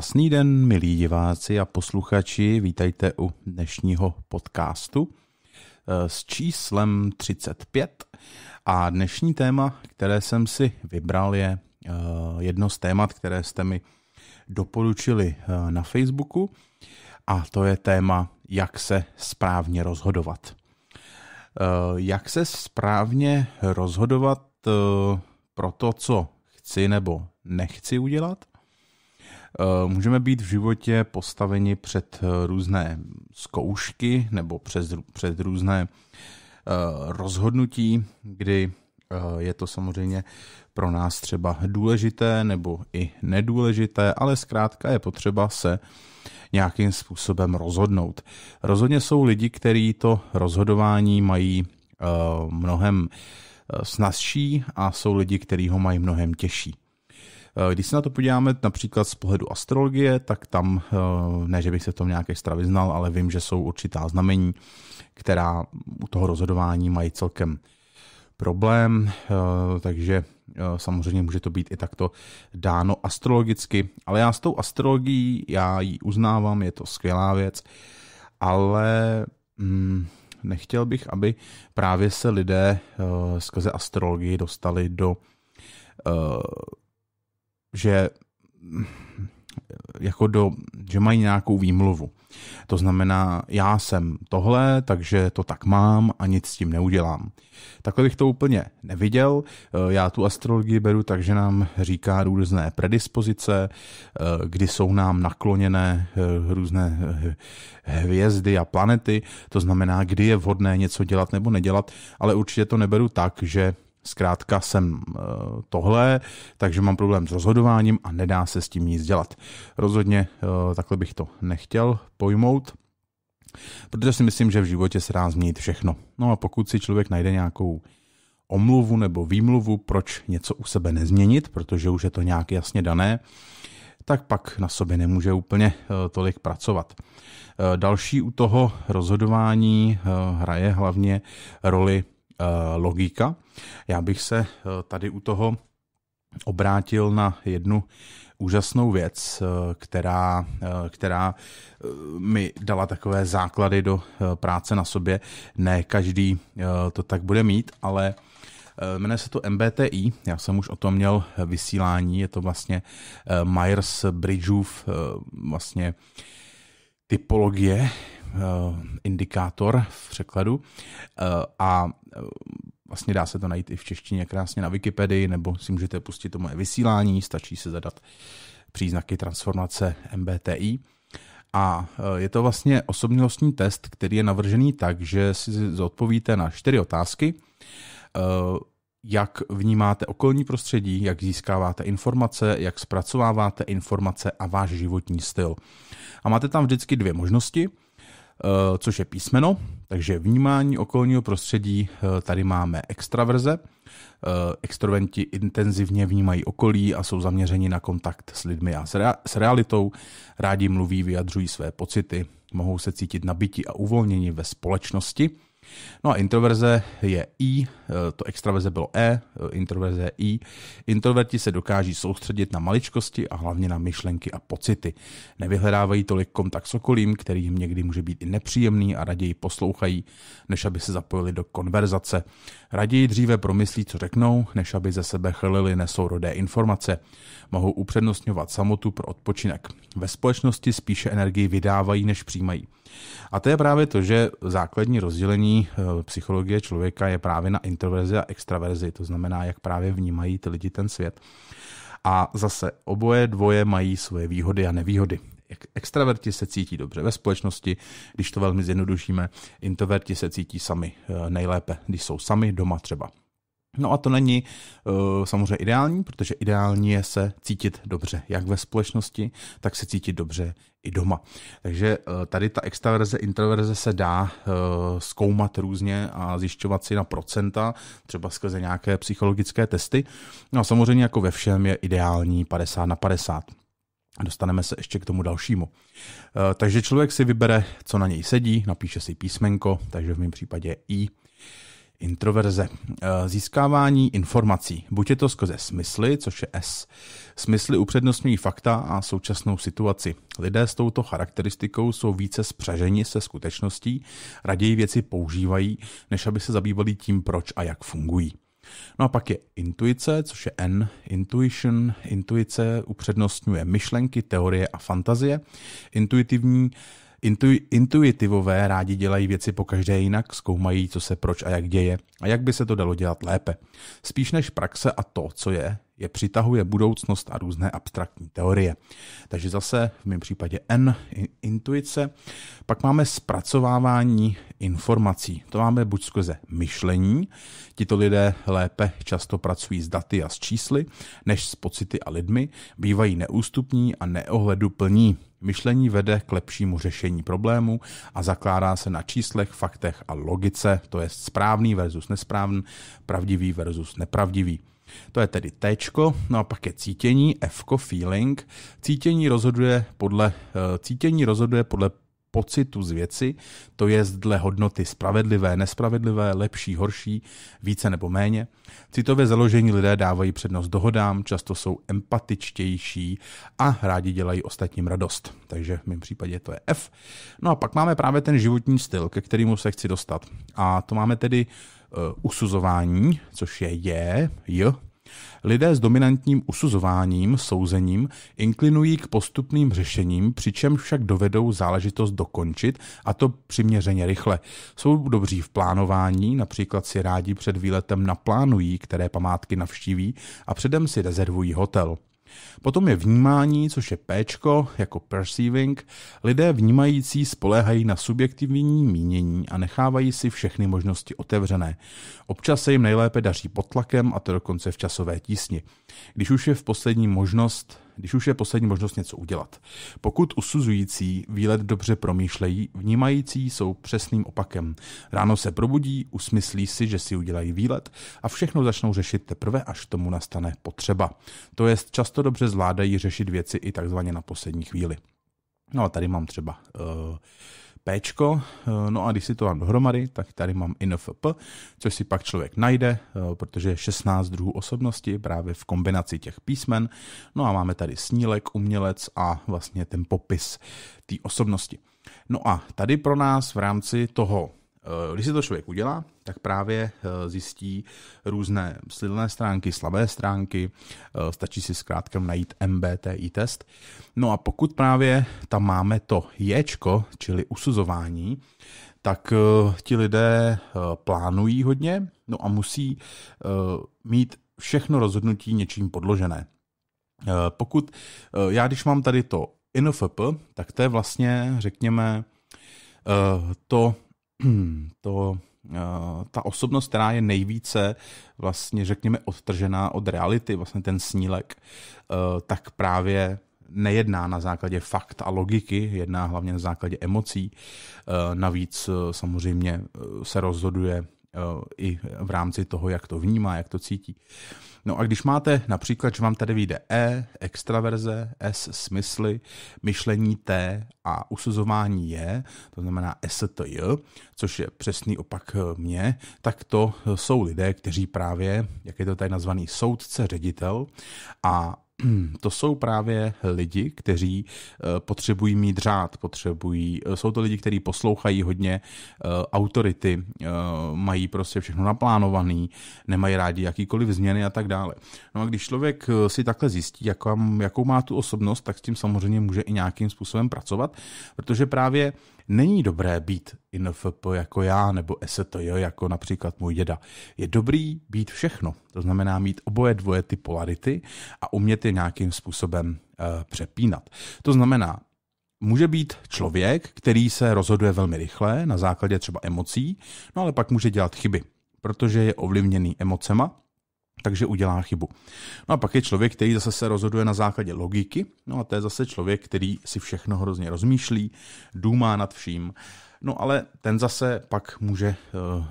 Krásný den, milí diváci a posluchači, vítejte u dnešního podcastu eh, s číslem 35. A dnešní téma, které jsem si vybral, je eh, jedno z témat, které jste mi doporučili eh, na Facebooku, a to je téma, jak se správně rozhodovat. Jak se správně rozhodovat pro to, co chci nebo nechci udělat, Eh, můžeme být v životě postaveni před eh, různé zkoušky nebo přes, před různé eh, rozhodnutí, kdy je to samozřejmě pro nás třeba důležité nebo i nedůležité, ale zkrátka je potřeba se nějakým způsobem rozhodnout. Rozhodně jsou lidi, kteří to rozhodování mají mnohem snazší a jsou lidi, kteří ho mají mnohem těžší. Eh, když se na to podíváme například z pohledu astrologie, tak tam, eh, ne že bych se v tom nějaké extra vyznal, ale vím, že jsou určitá znamení, která u toho rozhodování mají celkem problém, eh, takže samozřejmě může to být i takto dáno astrologicky, ale já s tou astrologií, já ji uznávám, je to skvělá věc, ale mm, nechtěl bych, aby právě se lidé skrze astrologii dostali do že jako do, že mají nějakou výmluvu. To znamená, já jsem tohle, takže to tak mám a nic s tím neudělám. Takhle bych to úplně neviděl. Já tu astrologii beru tak, že nám říká různé predispozice, kdy jsou nám nakloněné různé hvězdy a planety, to znamená, kdy je vhodné něco dělat nebo nedělat, ale určitě to neberu tak, že Zkrátka jsem eh, tohle, takže mám problém s rozhodováním a nedá se s tím nic dělat. Rozhodně eh, takhle bych to nechtěl pojmout, protože si myslím, že v životě se dá změnit všechno. No a pokud si člověk najde nějakou omluvu nebo výmluvu, proč něco u sebe nezměnit, protože už je to nějak jasně dané, tak pak na sobě nemůže úplně eh, tolik pracovat. Další u toho rozhodování hraje hlavně roli Eh, logika. Já bych se eh, tady u toho obrátil na jednu úžasnou věc, eh, která, která mi dala takové základy do práce na sobě. Ne každý to tak bude mít, ale Jmenuje se to MBTI, já jsem už o tom měl vysílání, je to vlastně Myers-Bridgeův vlastně typologie, eh, indikátor v překladu eh, a eh, vlastně dá se to najít i v češtině krásně na Wikipedii, nebo si můžete pustit to moje vysílání, stačí se zadat příznaky transformace MBTI. A je to vlastně osobnostní test, který je navržený tak, že si zodpovíte na čtyři otázky jak vnímáte okolní prostředí, jak získáváte informace, jak zpracováváte informace a váš životní styl. A máte tam vždycky dvě možnosti, eh, což je písmeno, takže vnímání okolního prostředí, eh, tady máme extraverze, eh, extroventi intenzivně vnímají okolí a jsou zaměřeni na kontakt s lidmi a s realitou, rádi mluví, vyjadřují své pocity, mohou se cítit nabití a uvolnění ve společnosti – No a introverze je I, eh, to extraverze bylo E, eh, introverze je I. Introverti se dokáží soustředit na maličkosti a hlavně na myšlenky a pocity. Nevyhledávají tolik kontakt s okolím, který jim někdy může být i nepříjemný a raději poslouchají, než aby se zapojili do konverzace. Raději dříve promyslí, co řeknou, než aby ze sebe chlili nesourodé informace. Mohou upřednostňovat samotu pro odpočinek. Ve společnosti spíše energii vydávají, než přijímají. A to je právě to, že základní rozdělení eh, psychologie člověka je právě na introverzi a extraverzi, to znamená, jak právě vnímají ty lidi ten svět. A zase oboje dvoje mají svoje výhody a nevýhody. Extraverti se cítí dobře ve společnosti, když to velmi zjednodušíme. Introverti se cítí sami eh, nejlépe, když jsou sami doma třeba. No a to není uh, samozřejmě ideální, protože ideální je se cítit dobře, jak ve společnosti, tak se cítit dobře i doma. Takže uh, tady ta extraverze, introverze se dá uh, zkoumat různě a zjišťovat si na procenta, třeba skrze nějaké psychologické testy. No a samozřejmě jako ve všem je ideální 50 na 50. Dostaneme se ještě k tomu dalšímu. Takže člověk si vybere, co na něj sedí, napíše si písmenko, takže v mém případě I. Introverze. Eh, získávání informací. Buď je to skrze smysly, což je S. Smysly upřednostňují fakta a současnou situaci. Lidé s touto charakteristikou jsou více spřaženi se skutečností, raději věci používají, než aby se zabývali tím, proč a jak fungují. No a pak je intuice, což je N, intuition. Intuice upřednostňuje myšlenky, teorie a fantazie. Intuitivní Intu, intuitivové rádi dělají věci po každé jinak, zkoumají, co se proč a jak děje a jak by se to dalo dělat lépe. Spíš než praxe a to, co je, je přitahuje budoucnost a různé abstraktní teorie. Takže zase v mém případě N, intuice. Pak máme zpracovávání informací. To máme buď skrze myšlení, tito lidé lépe často pracují s daty a s čísly, než s pocity a lidmi, bývají neústupní a neohledu plní. Myšlení vede k lepšímu řešení problému a zakládá se na číslech, faktech a logice, to je správný versus nesprávný, pravdivý versus nepravdivý. To je tedy T, no a pak je cítění, F, feeling. Cítění rozhoduje podle, eh, cítění rozhoduje podle pocitu z věci, to je dle hodnoty spravedlivé, nespravedlivé, lepší, horší, více nebo méně. Citově založení lidé dávají přednost dohodám, často jsou empatičtější a rádi dělají ostatním radost. Takže v mém případě to je F. No a pak máme právě ten životní styl, ke kterému se chci dostat. A to máme tedy Eh, usuzování, což je je, j, Lidé s dominantním usuzováním, souzením, inklinují k postupným řešením, přičemž však dovedou záležitost dokončit a to přiměřeně rychle. Jsou dobří v plánování, například si rádi před výletem naplánují, které památky navštíví a předem si rezervují hotel. Potom je vnímání, což je péčko, jako perceiving. Lidé vnímající spoléhají na subjektivní mínění a nechávají si všechny možnosti otevřené. Občas se jim nejlépe daří pod tlakem a to dokonce v časové tísni. Když už je v poslední možnost když už je poslední možnost něco udělat. Pokud usuzující výlet dobře promýšlejí, vnímající jsou přesným opakem. Ráno se probudí, usmyslí si, že si udělají výlet a všechno začnou řešit teprve, až tomu nastane potřeba. To jest často dobře zvládají řešit věci i takzvaně na poslední chvíli. No a tady mám třeba uh, P. No a když si to mám dohromady, tak tady mám INFP, což si pak člověk najde, eh, protože je 16 druhů osobnosti právě v kombinaci těch písmen. No a máme tady snílek, umělec a vlastně ten popis té osobnosti. No a tady pro nás v rámci toho Eh, když si to člověk udělá, tak právě eh, zjistí různé silné stránky, slabé stránky, eh, stačí si zkrátka najít MBTI test. No a pokud právě tam máme to ječko, čili usuzování, tak ti lidé plánují hodně, no a musí mít všechno rozhodnutí něčím podložené. Pokud já, když mám tady to INFP, tak to je vlastně, řekněme, to to, eh, ta osobnost, která je nejvíce vlastně, řekněme, odtržená od reality, vlastně ten snílek, eh, tak právě nejedná na základě fakt a logiky, jedná hlavně na základě emocí. Eh, navíc samozřejmě se rozhoduje Eh, i v rámci toho, jak to vnímá, jak to cítí. No a když máte například, že vám tady vyjde E, extraverze, S, smysly, myšlení T a usuzování je, to znamená STJ, což je přesný opak eh, mě, tak to eh, jsou lidé, kteří právě, jak je to tady nazvaný, soudce, ředitel a to jsou právě lidi, kteří eh, potřebují mít řád, potřebují, eh, jsou to lidi, kteří poslouchají hodně eh, autority, mají prostě všechno naplánovaný, nemají rádi jakýkoliv změny a tak dále. No a když člověk si takhle zjistí, jakou, jakou má tu osobnost, tak s tím samozřejmě může i nějakým způsobem pracovat, protože právě Není dobré být INFP jako já nebo STJ jako například můj děda. Je dobrý být všechno, to znamená mít oboje dvoje ty polarity a umět je nějakým způsobem e, přepínat. To znamená, může být člověk, který se rozhoduje velmi rychle na základě třeba emocí, no ale pak může dělat chyby, protože je ovlivněný emocema takže udělá chybu. No a pak je člověk, který zase se rozhoduje na základě logiky, no a to je zase člověk, který si všechno hrozně rozmýšlí, důmá nad vším, no ale ten zase pak může eh,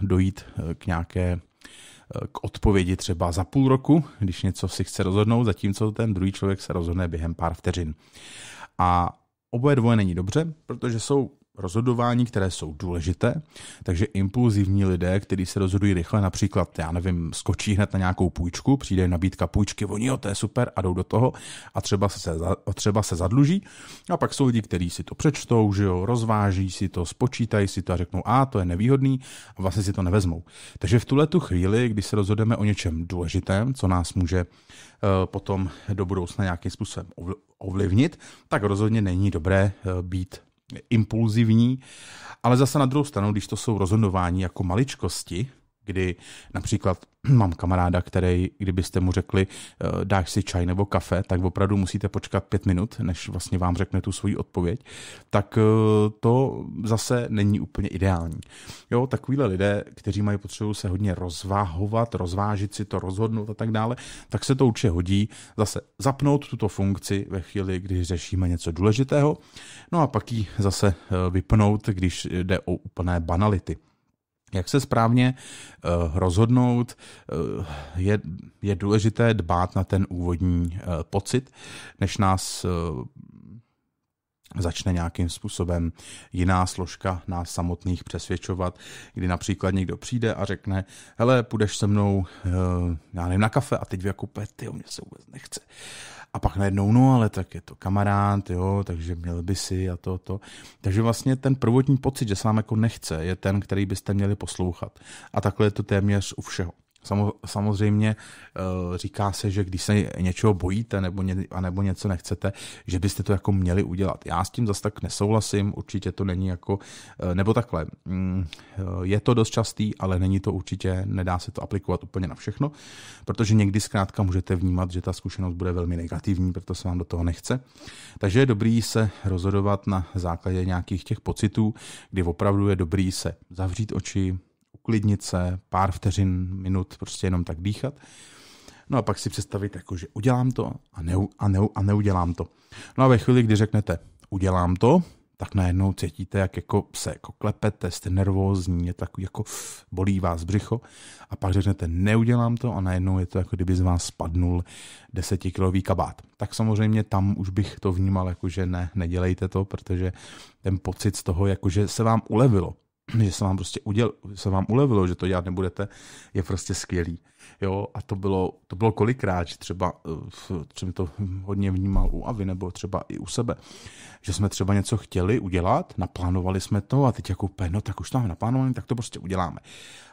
dojít eh, k nějaké eh, k odpovědi třeba za půl roku, když něco si chce rozhodnout, zatímco ten druhý člověk se rozhodne během pár vteřin. A oboje dvoje není dobře, protože jsou rozhodování, které jsou důležité. Takže impulzivní lidé, kteří se rozhodují rychle, například, já nevím, skočí hned na nějakou půjčku, přijde nabídka půjčky, oni jo, to je super a jdou do toho a třeba se, třeba se zadluží. A pak jsou lidi, kteří si to přečtou, že jo, rozváží si to, spočítají si to a řeknou, a to je nevýhodný a vlastně si to nevezmou. Takže v tuhle tu chvíli, kdy se rozhodeme o něčem důležitém, co nás může eh, potom do budoucna nějakým způsobem ovlivnit, tak rozhodně není dobré eh, být impulzivní, ale zase na druhou stranu, když to jsou rozhodování jako maličkosti, kdy například mám kamaráda, který, kdybyste mu řekli, eh, dáš si čaj nebo kafe, tak opravdu musíte počkat pět minut, než vlastně vám řekne tu svoji odpověď, tak eh, to zase není úplně ideální. Jo, takovýhle lidé, kteří mají potřebu se hodně rozváhovat, rozvážit si to, rozhodnout a tak dále, tak se to určitě hodí zase zapnout tuto funkci ve chvíli, když řešíme něco důležitého, no a pak ji zase eh, vypnout, když jde o úplné banality. Jak se správně eh, rozhodnout, eh, je, je důležité dbát na ten úvodní eh, pocit, než nás začne nějakým způsobem jiná složka nás samotných přesvědčovat, kdy například někdo přijde a řekne, hele, půjdeš se mnou, já nevím, na kafe a teď vy jako, ty, mě se vůbec nechce. A pak najednou, no ale tak je to kamarád, jo, takže měl by si a to, to. Takže vlastně ten prvotní pocit, že sám jako nechce, je ten, který byste měli poslouchat. A takhle je to téměř u všeho. Samozřejmě eh, říká se, že když se něčeho bojíte nebo, ně, nebo něco nechcete, že byste to jako měli udělat. Já s tím zase tak nesouhlasím, určitě to není jako, eh, nebo takhle, mm, eh, je to dost častý, ale není to určitě, nedá se to aplikovat úplně na všechno, protože někdy zkrátka můžete vnímat, že ta zkušenost bude velmi negativní, proto se vám do toho nechce. Takže je dobrý se rozhodovat na základě nějakých těch pocitů, kdy opravdu je dobrý se zavřít oči, uklidnit se, pár vteřin, minut, prostě jenom tak dýchat. No a pak si představit, jako, že udělám to a, neu, a, neu, a neudělám to. No a ve chvíli, kdy řeknete, udělám to, tak najednou cítíte, jak jako se jako klepete, jste nervózní, je takový jako bolí vás břicho a pak řeknete neudělám to a najednou je to jako kdyby z vás spadnul desetikilový kabát. Tak samozřejmě tam už bych to vnímal jako, že ne, nedělejte to, protože ten pocit z toho, jako že se vám ulevilo, že se vám prostě uděl, se vám ulevilo, že to dělat nebudete, je prostě skvělý. Jo, a to bylo, to bylo kolikrát, že třeba eh, jsem to hodně vnímal u Avi, nebo třeba i u sebe, že jsme třeba něco chtěli udělat, naplánovali jsme to a teď jako no tak už to máme naplánované, tak to prostě uděláme.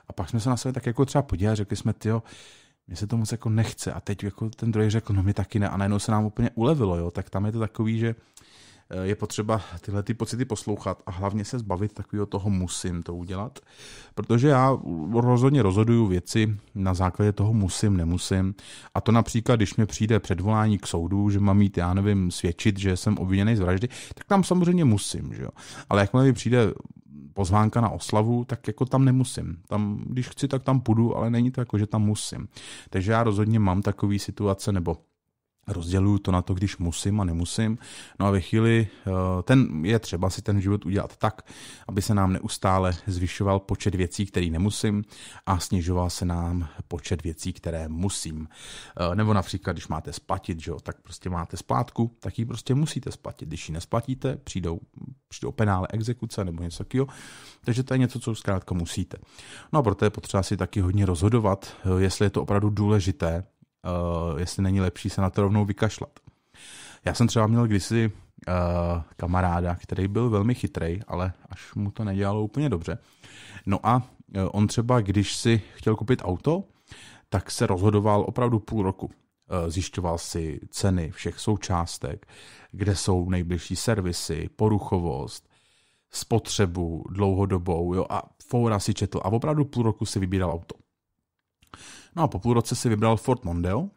A pak jsme se na sebe tak jako třeba podívali, řekli jsme, jo, mně se to moc jako nechce. A teď jako ten druhý řekl, no mi taky ne. A najednou se nám úplně ulevilo, jo. Tak tam je to takový, že Eh, je potřeba tyhle ty pocity poslouchat a hlavně se zbavit takového toho musím to udělat, protože já rozhodně rozhoduju věci na základě toho musím, nemusím a to například, když mi přijde předvolání k soudu, že mám mít, já nevím, svědčit, že jsem obviněný z vraždy, tak tam samozřejmě musím, že jo. Ale jakmile mi přijde pozvánka na oslavu, tak jako tam nemusím. Tam, když chci, tak tam půjdu, ale není to jako, že tam musím. Takže já rozhodně mám takové situace, nebo rozděluju to na to, když musím a nemusím. No a ve chvíli, eh, ten je třeba si ten život udělat tak, aby se nám neustále zvyšoval počet věcí, které nemusím a snižoval se nám počet věcí, které musím. Eh, nebo například, když máte splatit, že jo, tak prostě máte splátku, tak ji prostě musíte splatit. Když ji nesplatíte, přijdou, přijdou penále, exekuce nebo něco takového. Takže to je něco, co zkrátka musíte. No a proto je potřeba si taky hodně rozhodovat, eh, jestli je to opravdu důležité, uh, jestli není lepší se na to rovnou vykašlat. Já jsem třeba měl kdysi uh, kamaráda, který byl velmi chytrý, ale až mu to nedělalo úplně dobře. No a eh, on třeba, když si chtěl koupit auto, tak se rozhodoval opravdu půl roku. zjišťoval si ceny všech součástek, kde jsou nejbližší servisy, poruchovost, spotřebu dlouhodobou jo, a foura si četl a opravdu půl roku si vybíral auto. No a po půl roce si vybral Ford Mondeo.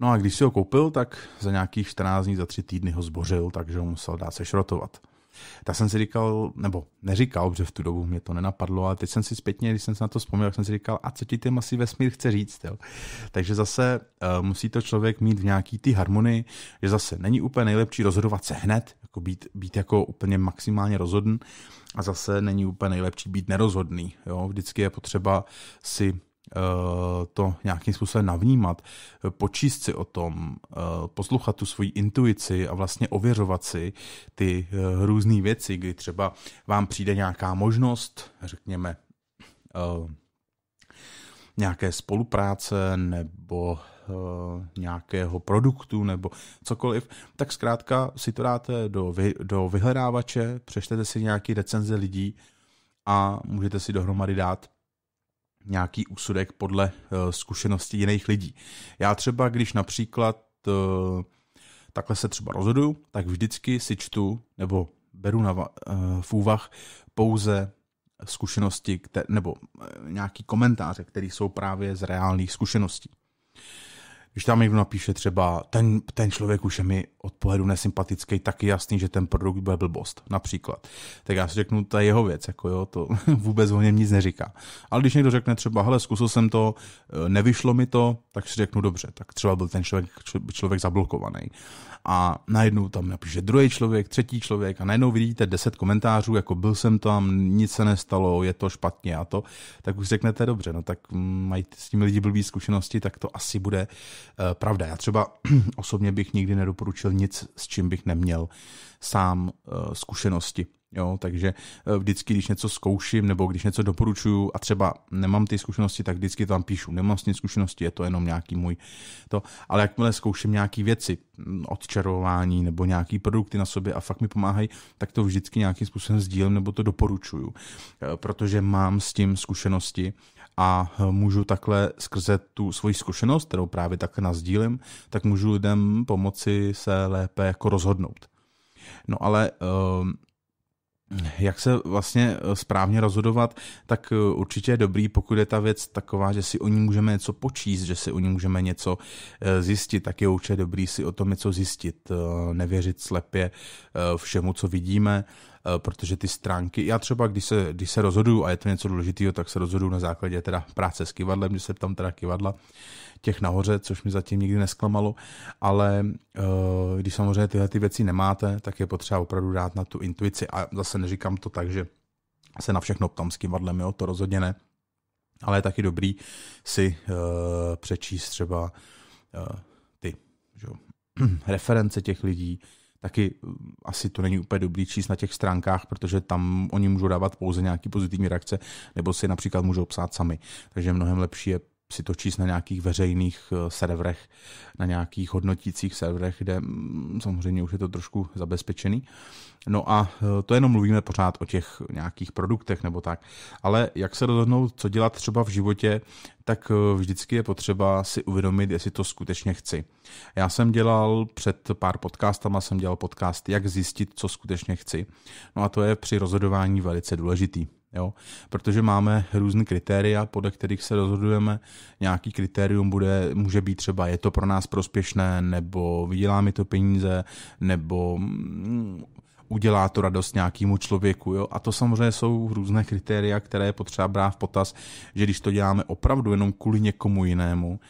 No a když si ho koupil, tak za nějakých 14 dní, za tři týdny ho zbořil, takže ho musel dát se šrotovat. Tak jsem si říkal, nebo neříkal, že v tu dobu mě to nenapadlo, ale teď jsem si zpětně, když jsem se na to vzpomněl, jsem si říkal, a co ti ten asi vesmír chce říct. Jo? Takže zase uh, musí to člověk mít v nějaký ty harmonii, že zase není úplně nejlepší rozhodovat se hned, jako být, být jako úplně maximálně rozhodný a zase není úplně nejlepší být nerozhodný. Jo? Vždycky je potřeba si eh, to nějakým způsobem navnímat, eh, počíst si o tom, eh, poslouchat tu svoji intuici a vlastně ověřovat si ty různé věci, kdy třeba vám přijde nějaká možnost, řekněme, nějaké spolupráce nebo Eh, nějakého produktu nebo cokoliv, tak zkrátka si to dáte do, vy, do vyhledávače, přečtete si nějaký recenze lidí a můžete si dohromady dát nějaký úsudek podle eh, zkušeností jiných lidí. Já třeba, když například eh, takhle se třeba rozhoduju, tak vždycky si čtu nebo beru na, v úvah pouze zkušenosti, nebo nějaký komentáře, které jsou právě z reálných zkušeností když tam někdo napíše třeba, ten, ten člověk už je mi od pohledu nesympatický, tak je jasný, že ten produkt bude blbost, například. Tak já si řeknu, to je jeho věc, jako jo, to vůbec o něm nic neříká. Ale když někdo řekne třeba, hele, zkusil jsem to, e, nevyšlo mi to, tak si řeknu, dobře, tak třeba byl ten člověk, člověk zablokovaný. A najednou tam napíše druhý člověk, třetí člověk a najednou vidíte deset komentářů, jako byl jsem tam, nic se nestalo, je to špatně a to, tak už řeknete, dobře, no tak mm, mají s tím lidi blbý zkušenosti, tak to asi bude Eh, pravda. Já třeba osobně bych nikdy nedoporučil nic, s čím bych neměl sám eh, zkušenosti. Jo, takže eh, vždycky, když něco zkouším nebo když něco doporučuju a třeba nemám ty zkušenosti, tak vždycky tam píšu, nemám s tím zkušenosti, je to jenom nějaký můj to. Ale jakmile zkouším nějaké věci, mm, odčarování nebo nějaký produkty na sobě a fakt mi pomáhají, tak to vždycky nějakým způsobem sdílím nebo to doporučuju, protože mám s tím zkušenosti a eh, můžu takhle skrze tu svoji zkušenost, kterou právě tak nazdílím, tak můžu lidem pomoci se lépe jako rozhodnout. No ale eh, jak se vlastně eh, správně rozhodovat, tak určitě je dobrý, pokud je ta věc taková, že si o ní můžeme něco počíst, že si o ní můžeme něco zjistit, tak je určitě dobrý si o tom něco zjistit, nevěřit slepě všemu, co vidíme, Eh, protože ty stránky, já třeba když se, když se rozhodu a je to něco důležitého, tak se rozhodu na základě teda práce s kivadlem, když se tam teda kivadla, těch nahoře, což mi zatím nikdy nesklamalo, ale eh, když samozřejmě tyhle ty věci nemáte, tak je potřeba opravdu dát na tu intuici a zase neříkám to tak, že se na všechno ptám s kivadlem, jo, to rozhodně ne, ale je taky dobrý si uh, přečíst třeba uh, ty že, reference těch lidí, taky eh, asi to není úplně dobrý číst na těch stránkách, protože tam oni můžou dávat pouze nějaké pozitivní reakce, nebo si například můžou psát sami. Takže mnohem lepší je si to číst na nějakých veřejných eh, serverech, na nějakých hodnotících serverech, kde mm, samozřejmě už je to trošku zabezpečený. No a eh, to jenom mluvíme pořád o těch nějakých produktech nebo tak. Ale jak se rozhodnout, co dělat třeba v životě, tak eh, vždycky je potřeba si uvědomit, jestli to skutečně chci. Já jsem dělal před pár podcastama, jsem dělal podcast, jak zjistit, co skutečně chci. No a to je při rozhodování velice důležitý. Jo? Protože máme různé kritéria, podle kterých se rozhodujeme. Nějaký kritérium bude, může být třeba, je to pro nás prospěšné, nebo vydělá mi to peníze, nebo mm, udělá to radost nějakému člověku. Jo? A to samozřejmě jsou různé kritéria, které je potřeba brát v potaz, že když to děláme opravdu jenom kvůli někomu jinému,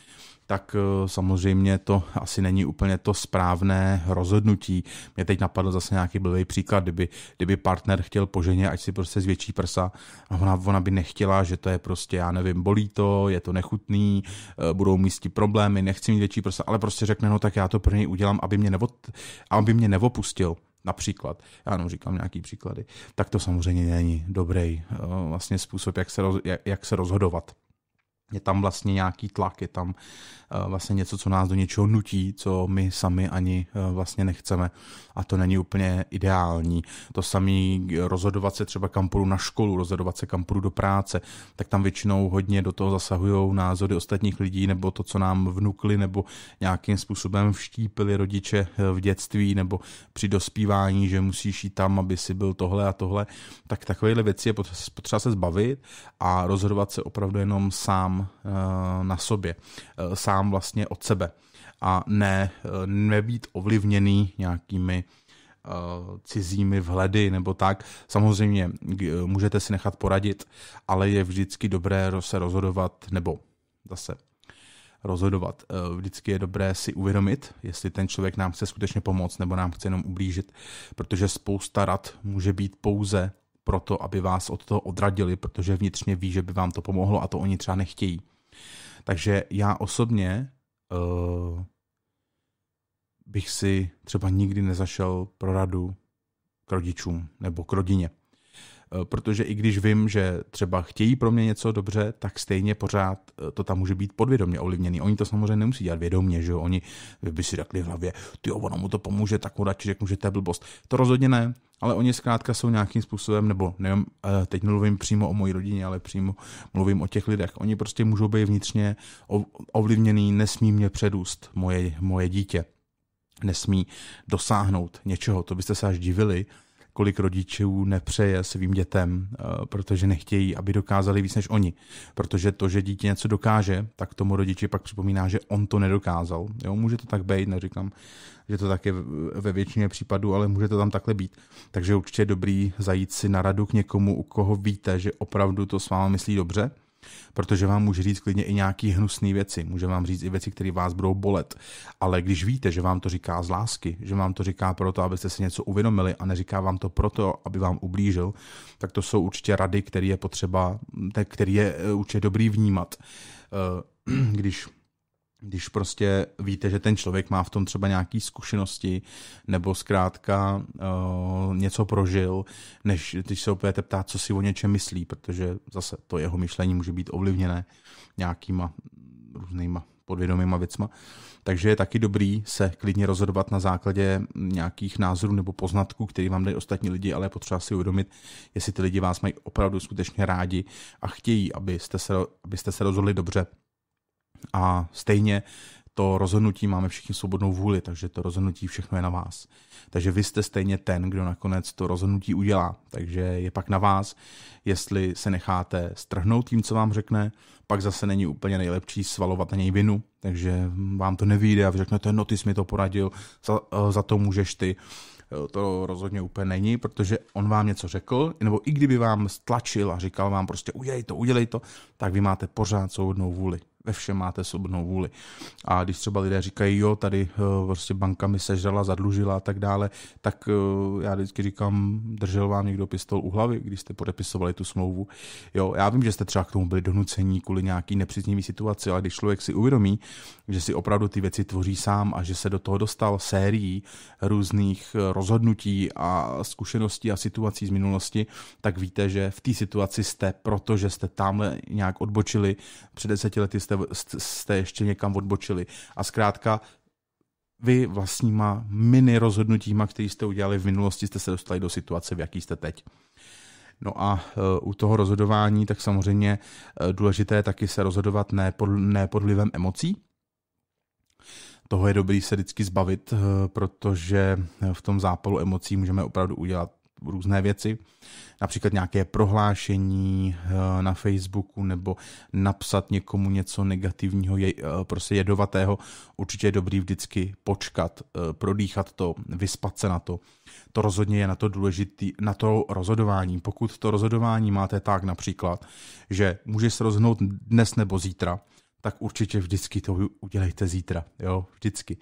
tak eh, samozřejmě to asi není úplně to správné rozhodnutí. Mě teď napadl zase nějaký blbý příklad, kdyby, kdyby partner chtěl po ženě, ať si prostě zvětší prsa a ona, ona by nechtěla, že to je prostě, já nevím, bolí to, je to nechutný, eh, budou místí problémy, nechci mít větší prsa, ale prostě řekne, no tak já to pro něj udělám, aby mě, nevod, aby mě nevopustil. například, já jenom říkám nějaký příklady, tak to samozřejmě není dobrý eh, vlastně způsob, jak se, roz, jak, jak se rozhodovat je tam vlastně nějaký tlak, je tam eh, vlastně něco, co nás do něčeho nutí, co my sami ani eh, vlastně nechceme a to není úplně ideální. To samé eh, rozhodovat se třeba kam půjdu na školu, rozhodovat se kam půjdu do práce, tak tam většinou hodně do toho zasahují názory ostatních lidí nebo to, co nám vnukli nebo nějakým způsobem vštípili rodiče v dětství nebo při dospívání, že musíš jít tam, aby si byl tohle a tohle, tak takovéhle věci je potřeba se zbavit a rozhodovat se opravdu jenom sám Eh, na sobě, eh, sám vlastně od sebe a ne, eh, nebýt ovlivněný nějakými cizími vhledy nebo tak. Samozřejmě můžete si nechat poradit, ale je vždycky dobré se rozhodovat, nebo zase rozhodovat. Vždycky je dobré si uvědomit, jestli ten člověk nám chce skutečně pomoct nebo nám chce jenom ublížit, protože spousta rad může být pouze proto, aby vás od toho odradili, protože vnitřně ví, že by vám to pomohlo a to oni třeba nechtějí. Takže já osobně uh, bych si třeba nikdy nezašel pro radu k rodičům nebo k rodině. Eh, protože i když vím, že třeba chtějí pro mě něco dobře, tak stejně pořád eh, to tam může být podvědomě ovlivněný. Oni to samozřejmě nemusí dělat vědomě, že jo? Oni by si řekli v hlavě, ty ono mu to pomůže, tak mu radši řeknu, že to je blbost. To rozhodně ne ale oni zkrátka jsou nějakým způsobem, nebo nevím, eh, teď mluvím přímo o mojí rodině, ale přímo mluvím o těch lidech. Oni prostě můžou být vnitřně ovlivněný, nesmí mě předůst moje, moje dítě, nesmí dosáhnout něčeho, to byste se až divili, kolik rodičů nepřeje svým dětem, eh, protože nechtějí, aby dokázali víc než oni. Protože to, že dítě něco dokáže, tak tomu rodiči pak připomíná, že on to nedokázal. Jo, může to tak být, neříkám, že to tak je ve většině případů, ale může to tam takhle být. Takže určitě je dobrý zajít si na radu k někomu, u koho víte, že opravdu to s vámi myslí dobře protože vám může říct klidně i nějaký hnusné věci, může vám říct i věci, které vás budou bolet. Ale když víte, že vám to říká z lásky, že vám to říká proto, abyste si něco uvědomili a neříká vám to proto, aby vám ublížil, tak to jsou určitě rady, které je potřeba, které je eh, určitě dobrý vnímat. Eh, když když prostě víte, že ten člověk má v tom třeba nějaké zkušenosti nebo zkrátka uh, něco prožil, než když se opět ptát, co si o něčem myslí, protože zase to jeho myšlení může být ovlivněné nějakýma různýma podvědomýma věcma. Takže je taky dobrý se klidně rozhodovat na základě nějakých názorů nebo poznatků, který vám dají ostatní lidi, ale je potřeba si uvědomit, jestli ty lidi vás mají opravdu skutečně rádi a chtějí, abyste se, abyste se rozhodli dobře a stejně to rozhodnutí máme všichni svobodnou vůli, takže to rozhodnutí všechno je na vás. Takže vy jste stejně ten, kdo nakonec to rozhodnutí udělá. Takže je pak na vás, jestli se necháte strhnout tím, co vám řekne, pak zase není úplně nejlepší svalovat na něj vinu, takže vám to nevíde a vy řeknete, no ty jsi mi to poradil, za, eh, za to můžeš ty. Eh, to rozhodně úplně není, protože on vám něco řekl, nebo i kdyby vám stlačil a říkal vám prostě udělej to, udělej to, tak vy máte pořád svobodnou vůli ve všem máte sobnou vůli. A když třeba lidé říkají, jo, tady eh, prostě banka mi sežrala, zadlužila a tak dále, tak eh, já vždycky říkám, držel vám někdo pistol u hlavy, když jste podepisovali tu smlouvu. Jo, já vím, že jste třeba k tomu byli donucení kvůli nějaký nepříznivý situaci, ale když člověk si uvědomí, že si opravdu ty věci tvoří sám a že se do toho dostal sérií různých eh, rozhodnutí a zkušeností a situací z minulosti, tak víte, že v té situaci jste, protože jste tamhle nějak odbočili, před deseti lety jste jste, ještě někam odbočili. A zkrátka vy vlastníma mini rozhodnutíma, které jste udělali v minulosti, jste se dostali do situace, v jaký jste teď. No a eh, u toho rozhodování tak samozřejmě eh, důležité je taky se rozhodovat ne pod, ne pod vlivem emocí. Toho je dobrý se vždycky zbavit, eh, protože v tom zápalu emocí můžeme opravdu udělat různé věci, například nějaké prohlášení eh, na Facebooku nebo napsat někomu něco negativního, eh, prostě jedovatého, určitě je dobrý vždycky počkat, eh, prodýchat to, vyspat se na to. To rozhodně je na to důležitý, na to rozhodování. Pokud to rozhodování máte tak například, že může se rozhodnout dnes nebo zítra, tak určitě vždycky to udělejte zítra, jo, vždycky.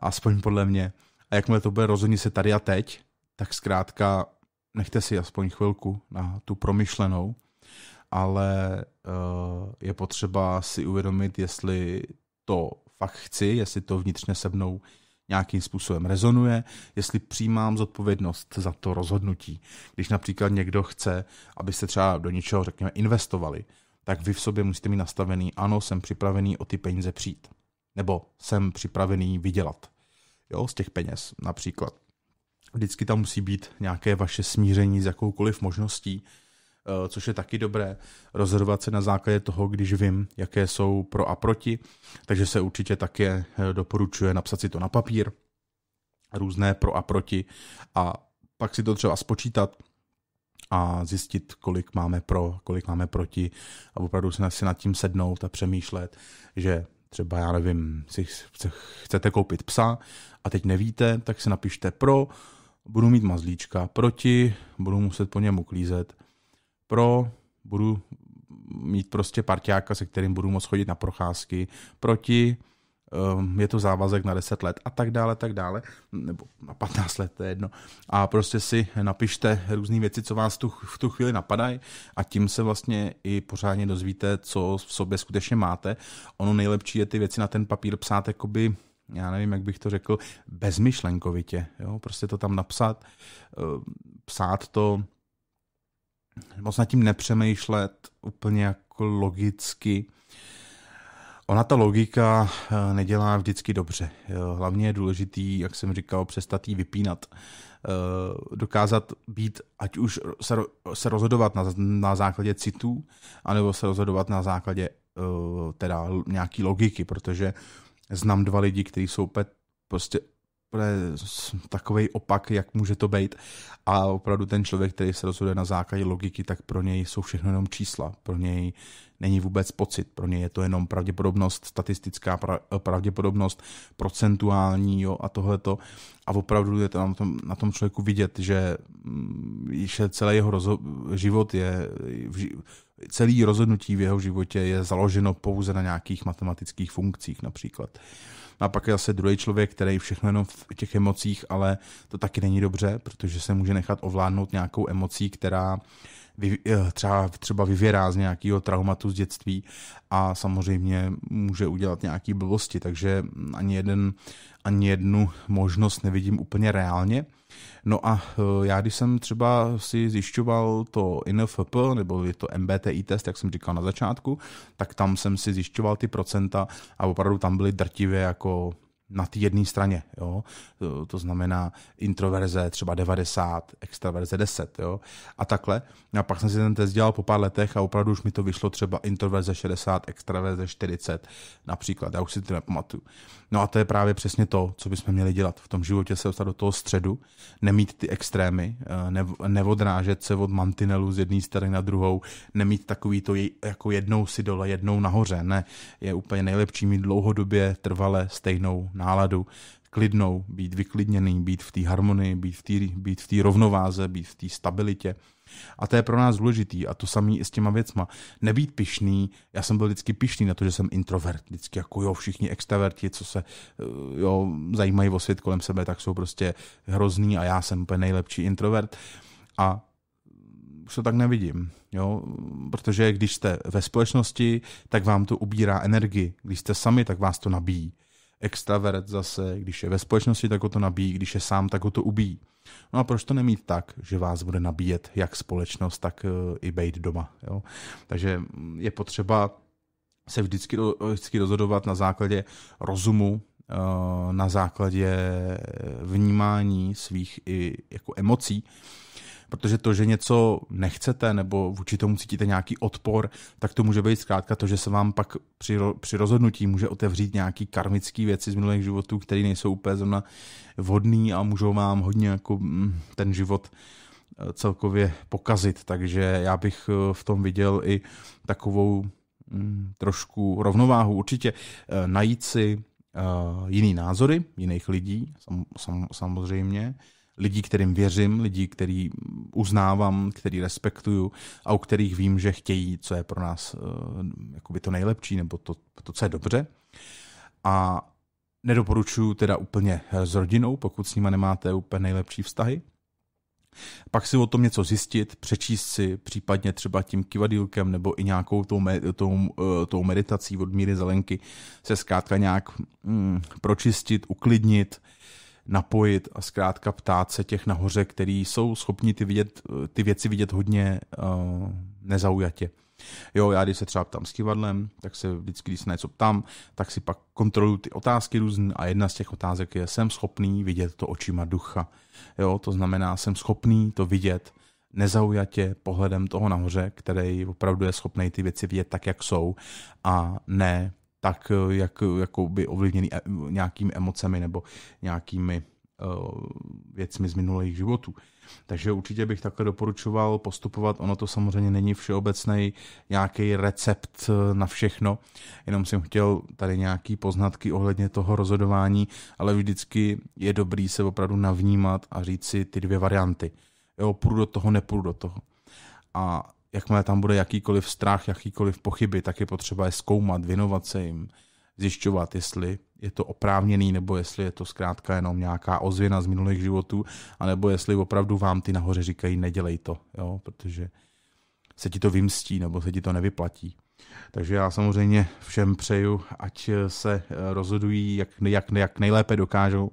Aspoň podle mě. A jakmile to bude rozhodně se tady a teď, tak zkrátka nechte si aspoň chvilku na tu promyšlenou, ale eh, je potřeba si uvědomit, jestli to fakt chci, jestli to vnitřně se mnou nějakým způsobem rezonuje, jestli přijímám zodpovědnost za to rozhodnutí. Když například někdo chce, abyste třeba do něčeho, řekněme, investovali, tak vy v sobě musíte mít nastavený, ano, jsem připravený o ty peníze přijít. Nebo jsem připravený vydělat. Jo, z těch peněz například. Vždycky tam musí být nějaké vaše smíření s jakoukoliv možností, eh, což je taky dobré. Rozhodovat se na základě toho, když vím, jaké jsou pro a proti, takže se určitě také eh, doporučuje napsat si to na papír, různé pro a proti a pak si to třeba spočítat a zjistit, kolik máme pro, kolik máme proti a opravdu se si nad tím sednout a přemýšlet, že třeba, já nevím, si chcete koupit psa a teď nevíte, tak si napište pro, budu mít mazlíčka. Proti budu muset po něm uklízet. Pro budu mít prostě parťáka, se kterým budu moct chodit na procházky. Proti ehm, je to závazek na 10 let a tak dále, tak dále, nebo na 15 let, to je jedno. A prostě si napište různé věci, co vás tu, v tu chvíli napadají a tím se vlastně i pořádně dozvíte, co v sobě skutečně máte. Ono nejlepší je ty věci na ten papír psát jakoby já nevím, jak bych to řekl, bezmyšlenkovitě. Jo? Prostě to tam napsat, eh, psát to, moc nad tím nepřemýšlet úplně jako logicky. Ona ta logika eh, nedělá vždycky dobře. Hlavně je důležitý, jak jsem říkal, přestat jí vypínat. Eh, dokázat být, ať už se, rozhodovat na, na základě citů, anebo se rozhodovat na základě teda nějaký logiky, protože znám dva lidi, kteří jsou pet, prostě takový opak, jak může to být. A opravdu ten člověk, který se rozhoduje na základě logiky, tak pro něj jsou všechno jenom čísla. Pro něj není vůbec pocit. Pro něj je to jenom pravděpodobnost, statistická pravděpodobnost, procentuální jo, a tohleto. A opravdu je to na tom, na tom člověku vidět, že, mm, že celý jeho rozho- život je celý rozhodnutí v jeho životě je založeno pouze na nějakých matematických funkcích například. A pak je zase druhý člověk, který všechno jenom v těch emocích, ale to taky není dobře, protože se může nechat ovládnout nějakou emocí, která Eh, třeba, třeba vyvěrá z nějakého traumatu z dětství a samozřejmě může udělat nějaké blbosti, takže ani, jeden, ani jednu možnost nevidím úplně reálně. No a eh, já, když jsem třeba si zjišťoval to INFP, nebo je to MBTI test, jak jsem říkal na začátku, tak tam jsem si zjišťoval ty procenta a opravdu tam byly drtivě jako na té jedné straně. Jo? To, to znamená introverze třeba 90, extraverze 10 jo? a takhle. A pak jsem si ten test dělal po pár letech a opravdu už mi to vyšlo třeba introverze 60, extraverze 40 například. Já už si to nepamatuju. No a to je právě přesně to, co bychom měli dělat. V tom životě se dostat do toho středu, nemít ty extrémy, eh, ne, neodrážet se od mantinelu z jedné strany na druhou, nemít takový to jako jednou si dole, jednou nahoře. Ne, je úplně nejlepší mít dlouhodobě, trvale stejnou náladu, klidnou, být vyklidněný, být v té harmonii, být v té být v rovnováze, být v té stabilitě. A to je pro nás důležitý a to samý i s těma věcma. Nebýt pišný, já jsem byl vždycky pišný na to, že jsem introvert, vždycky jako jo, všichni extroverti, co se eh, jo, zajímají o svět kolem sebe, tak jsou prostě hrozný a já jsem úplně nejlepší introvert. A už to tak nevidím. Jo? Protože když jste ve společnosti, tak vám to ubírá energii. Když jste sami, tak vás to nabíjí. Extravert zase, když je ve společnosti, tak ho to nabíjí, když je sám, tak ho to ubíjí. No a proč to nemít tak, že vás bude nabíjet jak společnost, tak eh, i být doma. Jo? Takže mm, je potřeba se vždycky, vždycky rozhodovat na základě rozumu, eh, na základě vnímání svých i jako emocí protože to, že něco nechcete nebo vůči tomu cítíte nějaký odpor, tak to může být zkrátka to, že se vám pak při, při rozhodnutí může otevřít nějaký karmický věci z minulých životů, které nejsou úplně zrovna vhodný a můžou vám hodně jako mm, ten život eh, celkově pokazit, takže já bych eh, v tom viděl i takovou mm, trošku rovnováhu. Určitě eh, najít si jiný názory jiných lidí, samozřejmě, lidí, kterým věřím, lidí, který uznávám, který respektuju a u kterých vím, že chtějí, co je pro nás eh, jakoby to nejlepší nebo to, to co je dobře. A nedoporučuju teda úplně eh, s rodinou, pokud s nima nemáte úplně nejlepší vztahy. Pak si o tom něco zjistit, přečíst si, případně třeba tím kivadílkem nebo i nějakou tou, me, tou, eh, tou meditací od Míry Zelenky se zkrátka nějak mm, pročistit, uklidnit, uh, napojit a zkrátka ptát se těch nahoře, který jsou schopni ty, vidět, ty věci vidět hodně uh, nezaujatě. Jo, já když se třeba ptám s kivadlem, tak se vždycky, když se něco ptám, tak si pak kontroluji ty otázky různé a jedna z těch otázek je, jsem schopný vidět to očima ducha. Jo, to znamená, jsem schopný to vidět nezaujatě pohledem toho nahoře, který opravdu je schopný ty věci vidět tak, jak jsou a ne tak eh, jak, jako by ovlivněný eh, nějakými emocemi nebo nějakými eh, věcmi z minulých životů. Takže určitě bych takhle doporučoval postupovat. Ono to samozřejmě není všeobecný nějaký recept na všechno, jenom jsem chtěl tady nějaký poznatky ohledně toho rozhodování, ale vždycky je dobrý se opravdu navnímat a říct si ty dvě varianty. Jo, půjdu do toho, nepůjdu do toho. A jakmile tam bude jakýkoliv strach, jakýkoliv pochyby, tak je potřeba je zkoumat, věnovat se jim, zjišťovat, jestli je to oprávněný, nebo jestli je to zkrátka jenom nějaká ozvěna z minulých životů, anebo jestli opravdu vám ty nahoře říkají, nedělej to, jo, protože se ti to vymstí, nebo se ti to nevyplatí. Takže já samozřejmě všem přeju, ať se eh, rozhodují, jak, jak, jak nejlépe dokážou,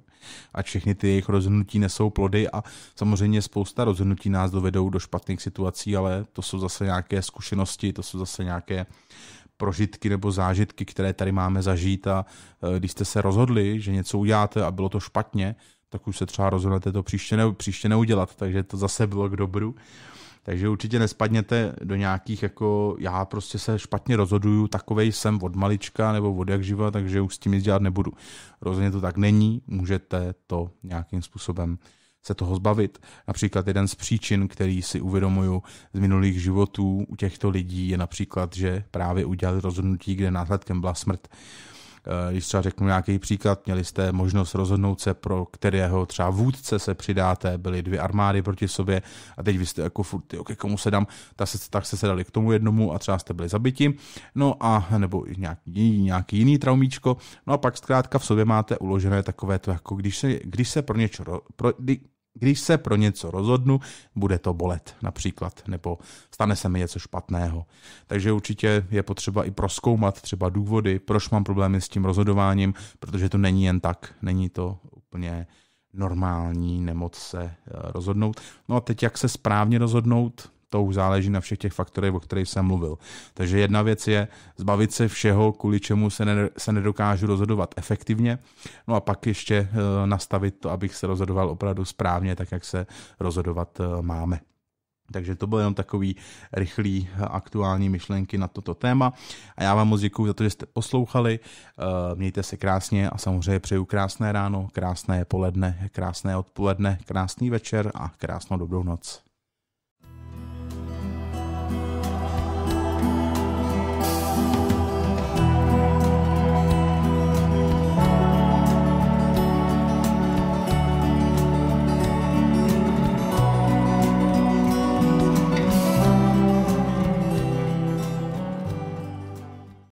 ať všechny ty jejich rozhodnutí nesou plody a samozřejmě spousta rozhodnutí nás dovedou do špatných situací, ale to jsou zase nějaké zkušenosti, to jsou zase nějaké prožitky nebo zážitky, které tady máme zažít a eh, když jste se rozhodli, že něco uděláte a bylo to špatně, tak už se třeba rozhodnete to příště, ne, příště neudělat, takže to zase bylo k dobru. Takže určitě nespadněte do nějakých jako já prostě se špatně rozhoduju, takovej jsem od malička nebo od jak živa, takže už s tím nic dělat nebudu. Rozhodně to tak není, můžete to nějakým způsobem se toho zbavit. Například jeden z příčin, který si uvědomuju z minulých životů u těchto lidí, je například, že právě udělali rozhodnutí, kde následkem byla smrt. Eh, když třeba řeknu nějaký příklad, měli jste možnost rozhodnout se, pro kterého třeba vůdce se přidáte, byly dvě armády proti sobě a teď vy jste jako furt, jo, ke komu se dám, tak se, tak se dali k tomu jednomu a třeba jste byli zabiti, no a nebo nějaký, nějaký jiný traumíčko, no a pak zkrátka v sobě máte uložené takové to, jako když se, když se pro něco, pro, když se pro něco rozhodnu, bude to bolet například, nebo stane se mi něco špatného. Takže určitě je potřeba i proskoumat třeba důvody, proč mám problémy s tím rozhodováním, protože to není jen tak, není to úplně normální nemoc se eh, rozhodnout. No a teď jak se správně rozhodnout, to už záleží na všech těch faktorech, o kterých jsem mluvil. Takže jedna věc je zbavit se všeho, kvůli čemu se, ne, se nedokážu rozhodovat efektivně, no a pak ještě eh, nastavit to, abych se rozhodoval opravdu správně, tak jak se rozhodovat eh, máme. Takže to byl jenom takový rychlý eh, aktuální myšlenky na toto téma. A já vám moc děkuji za to, že jste poslouchali. Mějte se krásně a samozřejmě přeju krásné ráno, krásné poledne, krásné odpoledne, krásný večer a krásnou dobrou noc.